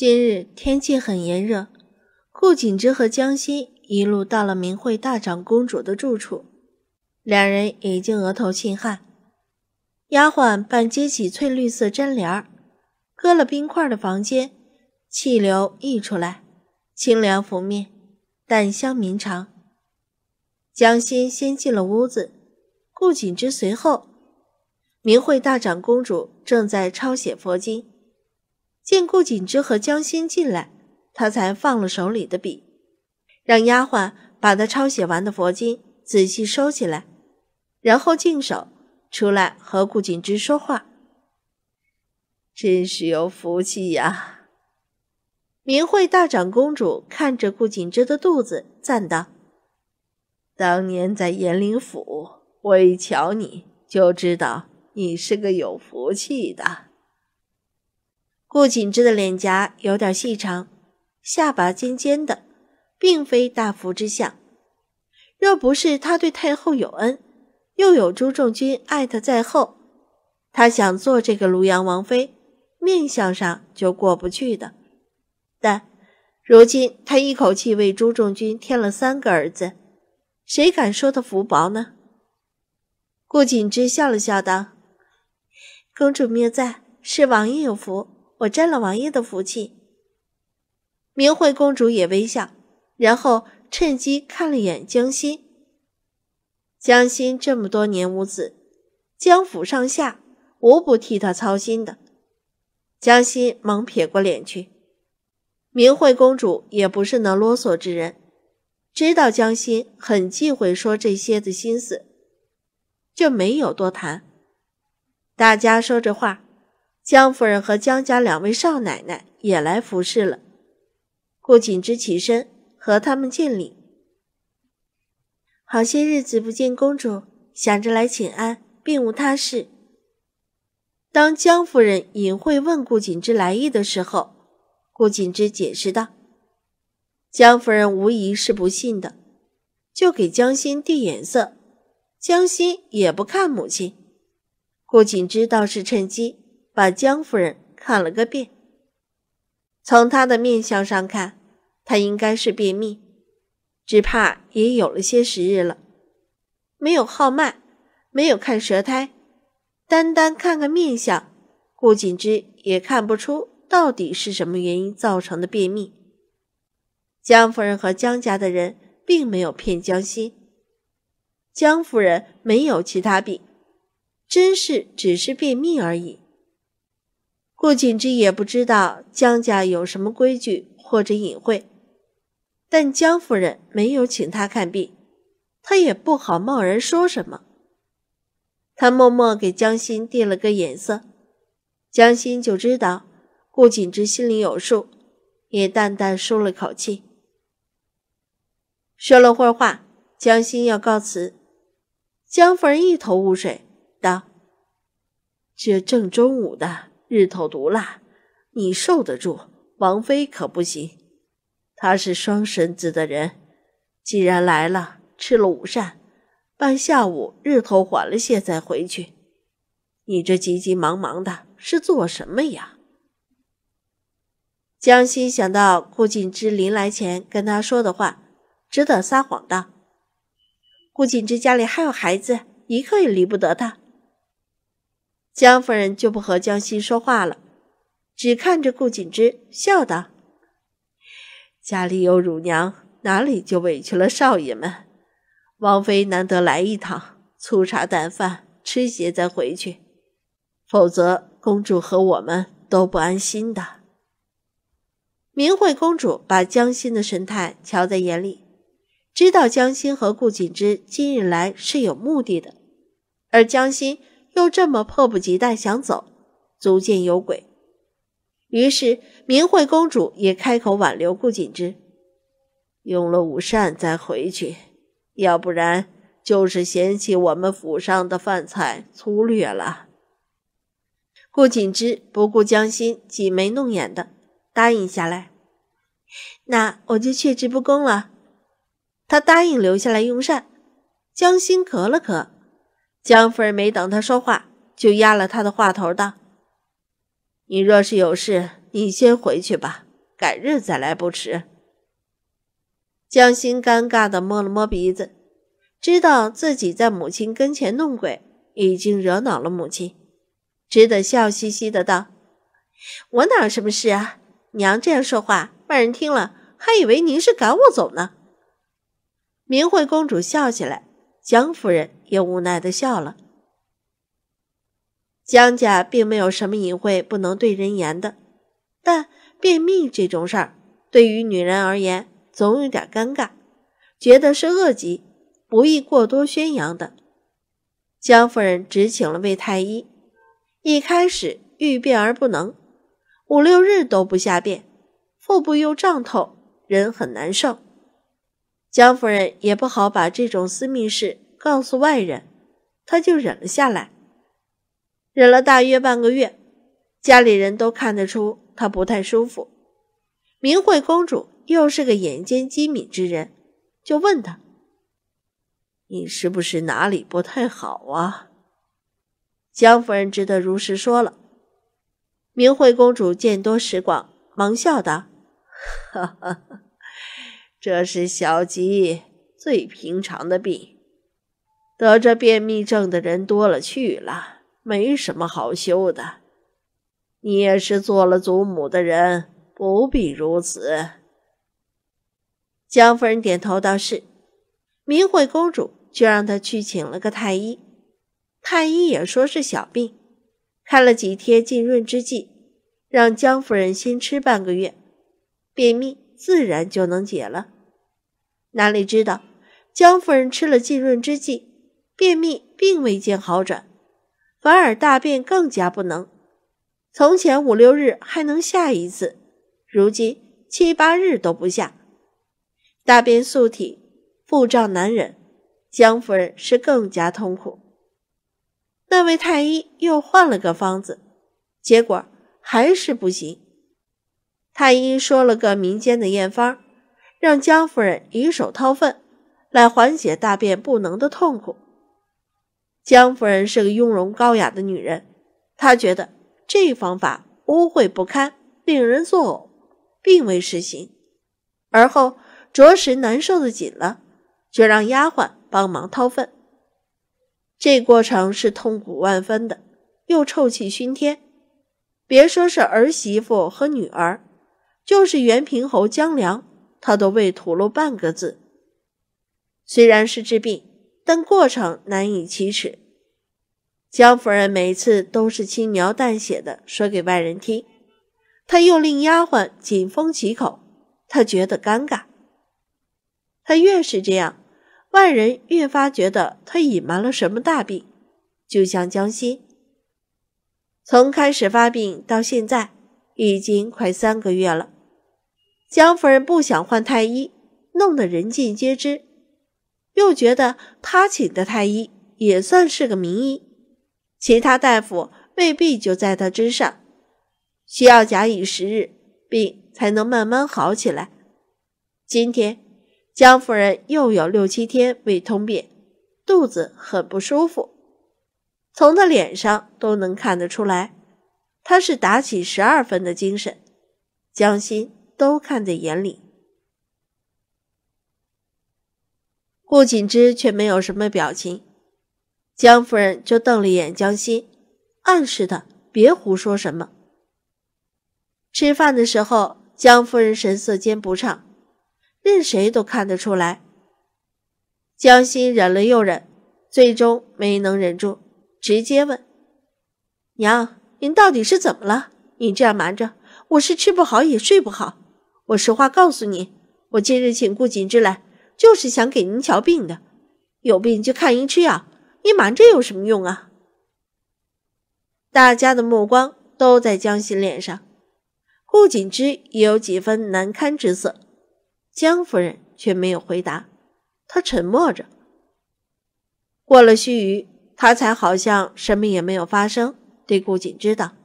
今日天气很炎热，顾景之和江心一路到了明慧大长公主的住处，两人已经额头沁汗。丫鬟半揭起翠绿色毡帘儿，搁了冰块的房间，气流溢出来，清凉拂面，淡香绵长。江心先进了屋子，顾景之随后。明慧大长公主正在抄写佛经。见顾景之和江心进来，他才放了手里的笔，让丫鬟把他抄写完的佛经仔细收起来，然后净手出来和顾景之说话。真是有福气呀！明慧大长公主看着顾景之的肚子，赞道：“当年在延陵府，我一瞧你就知道你是个有福气的。”顾景之的脸颊有点细长，下巴尖尖的，并非大福之相。若不是他对太后有恩，又有朱重君艾特在后，他想做这个庐阳王妃，面相上就过不去的。但如今他一口气为朱重君添了三个儿子，谁敢说他福薄呢？顾景之笑了笑道：“公主谬赞，是王爷有福。”我沾了王爷的福气，明慧公主也微笑，然后趁机看了一眼江心。江心这么多年无子，江府上下无不替他操心的。江心忙撇过脸去。明慧公主也不是那啰嗦之人，知道江心很忌讳说这些的心思，就没有多谈。大家说着话。江夫人和江家两位少奶奶也来服侍了。顾景之起身和他们见礼。好些日子不见公主，想着来请安，并无他事。当江夫人隐晦问顾景之来意的时候，顾景之解释道：“江夫人无疑是不信的，就给江心递眼色。江心也不看母亲，顾景之倒是趁机。”把江夫人看了个遍，从她的面相上看，她应该是便秘，只怕也有了些时日了。没有号脉，没有看舌苔，单单看个面相，顾锦之也看不出到底是什么原因造成的便秘。江夫人和江家的人并没有骗江心，江夫人没有其他病，真是只是便秘而已。顾景之也不知道江家有什么规矩或者隐晦，但江夫人没有请他看病，他也不好贸然说什么。他默默给江心递了个眼色，江心就知道顾景之心里有数，也淡淡舒了口气。说了会儿话，江心要告辞，江夫人一头雾水，道：“这正中午的。”日头毒辣，你受得住，王妃可不行。她是双身子的人，既然来了，吃了午膳，半下午日头缓了些再回去。你这急急忙忙的是做什么呀？江心想到顾景之临来前跟他说的话，只得撒谎道：“顾景之家里还有孩子，一刻也离不得他。”江夫人就不和江西说话了，只看着顾锦之笑道：“家里有乳娘，哪里就委屈了少爷们。王妃难得来一趟，粗茶淡饭吃些再回去，否则公主和我们都不安心的。”明慧公主把江心的神态瞧在眼里，知道江心和顾锦之今日来是有目的的，而江心。就这么迫不及待想走，足见有鬼。于是明慧公主也开口挽留顾锦之，用了午膳再回去，要不然就是嫌弃我们府上的饭菜粗略了。顾锦之不顾江心挤眉弄眼的答应下来，那我就却之不恭了。他答应留下来用膳，江心咳了咳。江夫人没等他说话，就压了他的话头道：“你若是有事，你先回去吧，改日再来不迟。”江心尴尬地摸了摸鼻子，知道自己在母亲跟前弄鬼，已经惹恼了母亲，只得笑嘻嘻地道：“我哪有什么事啊？娘这样说话，外人听了还以为您是赶我走呢。”明慧公主笑起来。江夫人也无奈的笑了。江家并没有什么隐晦不能对人言的，但便秘这种事儿，对于女人而言，总有点尴尬，觉得是恶疾，不宜过多宣扬的。江夫人只请了位太医，一开始欲便而不能，五六日都不下便，腹部又胀痛，人很难受。江夫人也不好把这种私密事告诉外人，她就忍了下来，忍了大约半个月，家里人都看得出她不太舒服。明慧公主又是个眼尖机敏之人，就问她：“你是不是哪里不太好啊？”江夫人只得如实说了。明慧公主见多识广，忙笑道：“哈哈。”这是小吉最平常的病，得这便秘症的人多了去了，没什么好修的。你也是做了祖母的人，不必如此。江夫人点头道：“是。”明慧公主就让她去请了个太医，太医也说是小病，开了几贴浸润之剂，让江夫人先吃半个月，便秘自然就能解了。哪里知道，江夫人吃了浸润之剂，便秘并未见好转，反而大便更加不能。从前五六日还能下一次，如今七八日都不下，大便素体，腹胀难忍，江夫人是更加痛苦。那位太医又换了个方子，结果还是不行。太医说了个民间的验方。让江夫人以手掏粪来缓解大便不能的痛苦。江夫人是个雍容高雅的女人，她觉得这方法污秽不堪，令人作呕，并未实行。而后着实难受的紧了，就让丫鬟帮忙掏粪。这过程是痛苦万分的，又臭气熏天。别说是儿媳妇和女儿，就是袁平侯江良。他都未吐露半个字，虽然是治病，但过程难以启齿。江夫人每次都是轻描淡写的说给外人听，她又令丫鬟紧封其口，她觉得尴尬。她越是这样，外人越发觉得她隐瞒了什么大病。就像江心，从开始发病到现在，已经快三个月了。江夫人不想换太医，弄得人尽皆知，又觉得她请的太医也算是个名医，其他大夫未必就在她之上，需要假以时日，病才能慢慢好起来。今天江夫人又有六七天未通便，肚子很不舒服，从她脸上都能看得出来，她是打起十二分的精神，江心。都看在眼里，顾锦之却没有什么表情，江夫人就瞪了一眼江心，暗示他别胡说什么。吃饭的时候，江夫人神色间不畅，任谁都看得出来。江心忍了又忍，最终没能忍住，直接问：“娘，您到底是怎么了？你这样瞒着我，是吃不好也睡不好。”我实话告诉你，我今日请顾锦之来，就是想给您瞧病的。有病就看您吃药，您瞒着有什么用啊？大家的目光都在江心脸上，顾锦之也有几分难堪之色。江夫人却没有回答，她沉默着。过了须臾，她才好像什么也没有发生，对顾锦之道。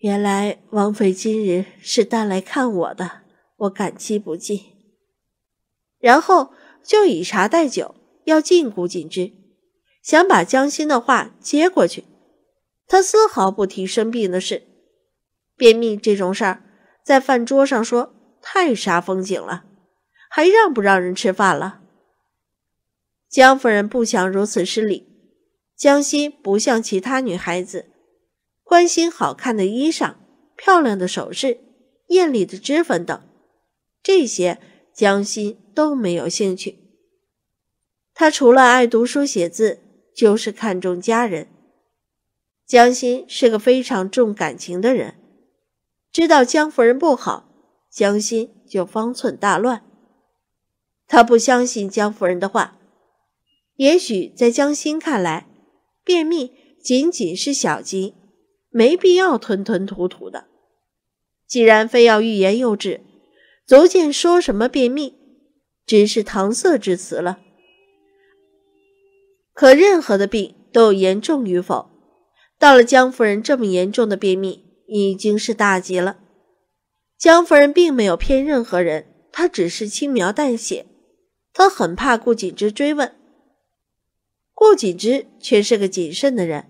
原来王妃今日是带来看我的，我感激不尽。然后就以茶代酒，要敬顾锦之，想把江心的话接过去。他丝毫不提生病的事，便秘这种事儿在饭桌上说太煞风景了，还让不让人吃饭了？江夫人不想如此失礼，江心不像其他女孩子。关心好看的衣裳、漂亮的首饰、艳丽的脂粉等，这些江心都没有兴趣。他除了爱读书写字，就是看重家人。江心是个非常重感情的人，知道江夫人不好，江心就方寸大乱。他不相信江夫人的话，也许在江心看来，便秘仅仅是小疾。没必要吞吞吐吐的，既然非要欲言又止，足见说什么便秘，只是搪塞之词了。可任何的病都有严重与否，到了江夫人这么严重的便秘，已经是大吉了。江夫人并没有骗任何人，她只是轻描淡写，她很怕顾景之追问。顾景之却是个谨慎的人。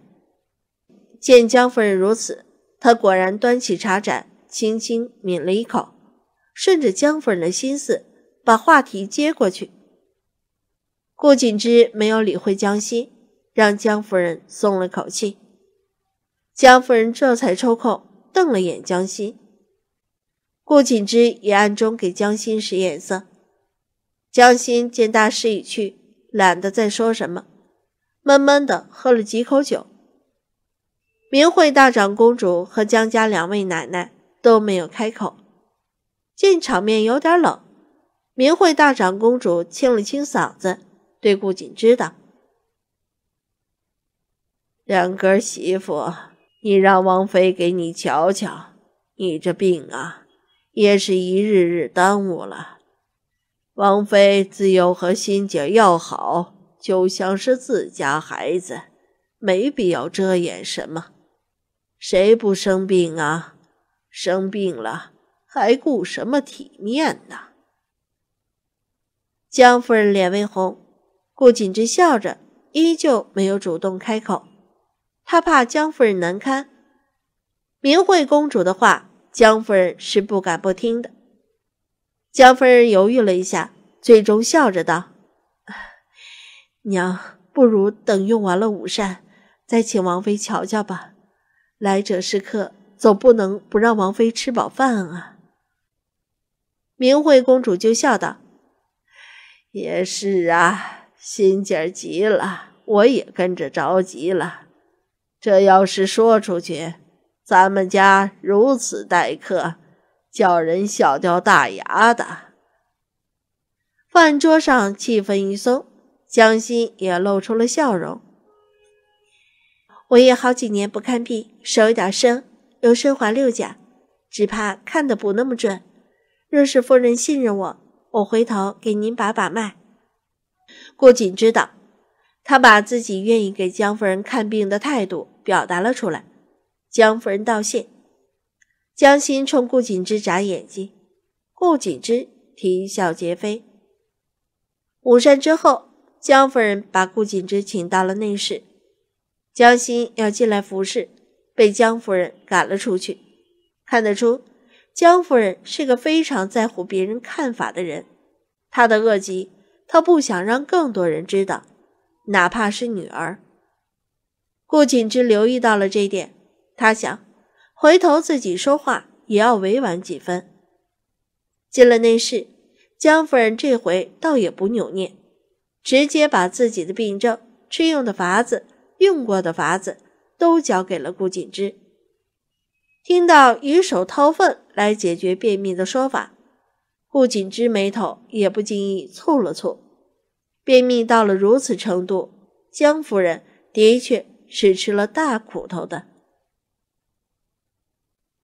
见江夫人如此，他果然端起茶盏，轻轻抿了一口，顺着江夫人的心思，把话题接过去。顾锦之没有理会江心，让江夫人松了口气。江夫人这才抽空瞪了眼江心。顾锦之也暗中给江心使眼色。江心见大势已去，懒得再说什么，闷闷的喝了几口酒。明慧大长公主和江家两位奶奶都没有开口，见场面有点冷，明慧大长公主清了清嗓子，对顾锦之道：“两儿媳妇，你让王妃给你瞧瞧，你这病啊，也是一日日耽误了。王妃自幼和心姐要好，就像是自家孩子，没必要遮掩什么。”谁不生病啊？生病了还顾什么体面呢？江夫人脸微红，顾锦之笑着，依旧没有主动开口。他怕江夫人难堪。明慧公主的话，江夫人是不敢不听的。江夫人犹豫了一下，最终笑着道：“娘，不如等用完了午膳，再请王妃瞧瞧吧。”来者是客，总不能不让王妃吃饱饭啊！明慧公主就笑道：“也是啊，心姐急了，我也跟着着急了。这要是说出去，咱们家如此待客，叫人笑掉大牙的。”饭桌上气氛一松，江心也露出了笑容。我也好几年不看病，手有点生，又身怀六甲，只怕看得不那么准。若是夫人信任我，我回头给您把把脉。顾锦知道，他把自己愿意给江夫人看病的态度表达了出来。江夫人道谢，江心冲顾锦之眨眼睛，顾锦之啼笑皆非。午膳之后，江夫人把顾锦之请到了内室。江心要进来服侍，被江夫人赶了出去。看得出，江夫人是个非常在乎别人看法的人。她的恶疾，她不想让更多人知道，哪怕是女儿。顾景之留意到了这点，他想，回头自己说话也要委婉几分。进了内室，江夫人这回倒也不扭捏，直接把自己的病症、吃用的法子。用过的法子都交给了顾锦之。听到以手掏粪来解决便秘的说法，顾锦之眉头也不经意蹙了蹙。便秘到了如此程度，江夫人的确是吃了大苦头的。